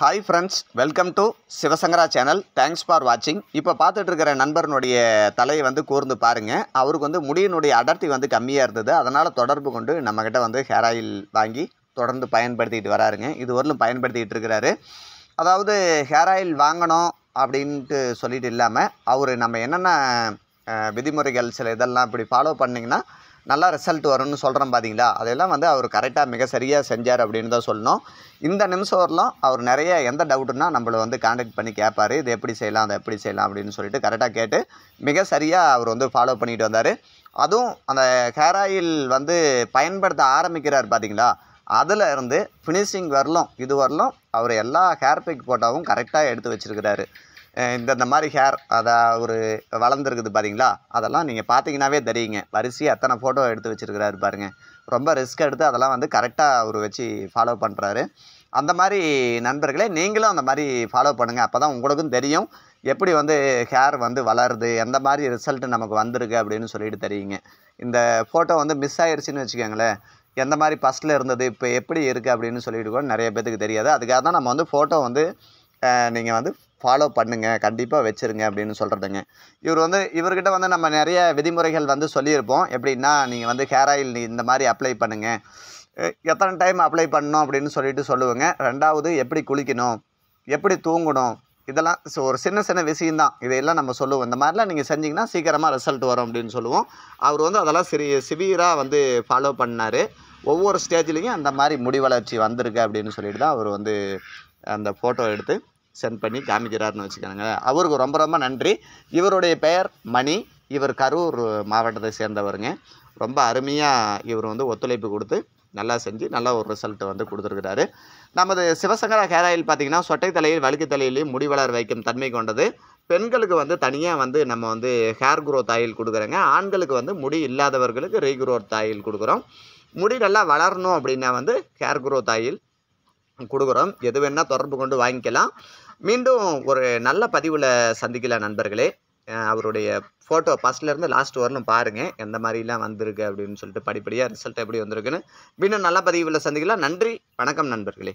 hi friends welcome to Sivasankara channel thanks for வாட்சிங் இப்போ பார்த்துட்டு இருக்கிற தலையை வந்து கூர்ந்து பாருங்கள் அவருக்கு வந்து முடியினுடைய அடர்த்தி வந்து கம்மியாக இருந்தது அதனால் தொடர்பு கொண்டு நம்மக்கிட்ட வந்து ஹேர் ஆயில் வாங்கி தொடர்ந்து பயன்படுத்திக்கிட்டு வராருங்க இது வரலும் பயன்படுத்திக்கிட்டு இருக்கிறாரு அதாவது ஹேர் ஆயில் வாங்கணும் அப்படின்ட்டு சொல்லிட்டு இல்லாமல் அவர் நம்ம என்னென்ன விதிமுறைகள் சில இதெல்லாம் இப்படி ஃபாலோ பண்ணிங்கன்னா நல்லா ரிசல்ட் வரும்னு சொல்கிறோம் பார்த்தீங்களா அதெல்லாம் வந்து அவர் கரெக்டாக மிக சரியாக செஞ்சார் அப்படின்னு தான் சொல்லணும் இந்த நிமிஷம் வரலாம் அவர் நிறைய எந்த டவுட்டுன்னா நம்மளை வந்து காண்டாக்ட் பண்ணி கேட்பார் இது எப்படி செய்யலாம் அதை எப்படி செய்யலாம் அப்படின்னு சொல்லிட்டு கரெக்டாக கேட்டு மிக சரியாக அவர் வந்து ஃபாலோ பண்ணிட்டு வந்தார் அதுவும் அந்த ஹேர் ஆயில் வந்து பயன்படுத்த ஆரம்பிக்கிறார் பார்த்தீங்களா அதில் இருந்து ஃபினிஷிங் வரலும் இது வரலும் அவர் எல்லா ஹேர் பேக் ஃபோட்டோவும் கரெக்டாக எடுத்து வச்சுருக்கிறாரு இந்த இந்த மாதிரி ஹேர் அதை ஒரு வளர்ந்துருக்குது பார்த்தீங்களா அதெல்லாம் நீங்கள் பார்த்தீங்கன்னாவே தெரியுங்க வரிசையாக அத்தனை ஃபோட்டோ எடுத்து வச்சுருக்கிறாரு பாருங்கள் ரொம்ப ரிஸ்க் எடுத்து அதெல்லாம் வந்து கரெக்டாக அவர் வச்சு ஃபாலோ பண்ணுறாரு அந்த மாதிரி நண்பர்களே நீங்களும் அந்த மாதிரி ஃபாலோ பண்ணுங்கள் அப்போ தான் உங்களுக்கும் தெரியும் எப்படி வந்து ஹேர் வந்து வளருது எந்த மாதிரி ரிசல்ட்டு நமக்கு வந்திருக்கு அப்படின்னு சொல்லிட்டு தெரியுங்க இந்த ஃபோட்டோ வந்து மிஸ் ஆயிடுச்சின்னு வச்சுக்கோங்களேன் எந்த மாதிரி ஃபஸ்ட்டில் இருந்தது இப்போ எப்படி இருக்குது அப்படின்னு சொல்லிட்டு கூட நிறைய பேத்துக்கு தெரியாது அதுக்காக தான் நம்ம வந்து ஃபோட்டோ வந்து நீங்கள் வந்து ஃபாலோ பண்ணுங்கள் கண்டிப்பாக வச்சுருங்க அப்படின்னு சொல்கிறதுங்க இவர் வந்து இவர்கிட்ட வந்து நம்ம நிறைய விதிமுறைகள் வந்து சொல்லியிருப்போம் எப்படின்னா நீங்கள் வந்து ஹேர் ஆயில் இந்த மாதிரி அப்ளை பண்ணுங்கள் எத்தனை டைம் அப்ளை பண்ணணும் அப்படின்னு சொல்லிட்டு சொல்லுவேங்க ரெண்டாவது எப்படி குளிக்கணும் எப்படி தூங்கணும் இதெல்லாம் ஸோ ஒரு சின்ன சின்ன விஷயந்தான் இதையெல்லாம் நம்ம சொல்லுவோம் இந்த மாதிரிலாம் நீங்கள் செஞ்சிங்கன்னா சீக்கிரமாக ரிசல்ட் வரும் அப்படின்னு சொல்லுவோம் அவர் வந்து அதெல்லாம் சிறிய சிவியராக வந்து ஃபாலோ பண்ணார் ஒவ்வொரு ஸ்டேஜ்லேயும் அந்த மாதிரி முடிவளர்ச்சி வந்திருக்கு அப்படின்னு சொல்லிட்டு தான் அவர் வந்து அந்த ஃபோட்டோ எடுத்து சென்ட் பண்ணி காமிக்கிறாருன்னு வச்சுக்கோங்க அவருக்கு ரொம்ப ரொம்ப நன்றி இவருடைய பெயர் மணி இவர் கரூர் மாவட்டத்தை சேர்ந்தவருங்க ரொம்ப அருமையாக இவர் வந்து ஒத்துழைப்பு கொடுத்து நல்லா செஞ்சு நல்ல ஒரு ரிசல்ட்டை வந்து கொடுத்துருக்கிறாரு நமது சிவசங்கர ஹேர் ஆயில் பார்த்திங்கன்னா சொட்டை தலையில் வழுக்கு தலையிலையும் முடி வைக்கும் தன்மை கொண்டது பெண்களுக்கு வந்து தனியாக வந்து நம்ம வந்து ஹேர் குரோத் ஆயில் கொடுக்குறோங்க ஆண்களுக்கு வந்து முடி இல்லாதவர்களுக்கு ரீ குரோத் ஆயில் கொடுக்குறோம் முடி நல்லா வளரணும் அப்படின்னா வந்து ஹேர் குரோத் ஆயில் கொடுக்குறோம் எது வேணால் தொடர்பு கொண்டு வாங்கிக்கலாம் மீண்டும் ஒரு நல்ல பதிவில் சந்திக்கல நண்பர்களே அவருடைய ஃபோட்டோ ஃபஸ்ட்லேருந்து லாஸ்ட் வரலும் பாருங்கள் எந்த மாதிரிலாம் வந்திருக்கு அப்படின்னு சொல்லிட்டு படிப்படியாக ரிசல்ட் எப்படி வந்திருக்குன்னு மீண்டும் நல்ல பதிவில் சந்திக்கலாம் நன்றி வணக்கம் நண்பர்களே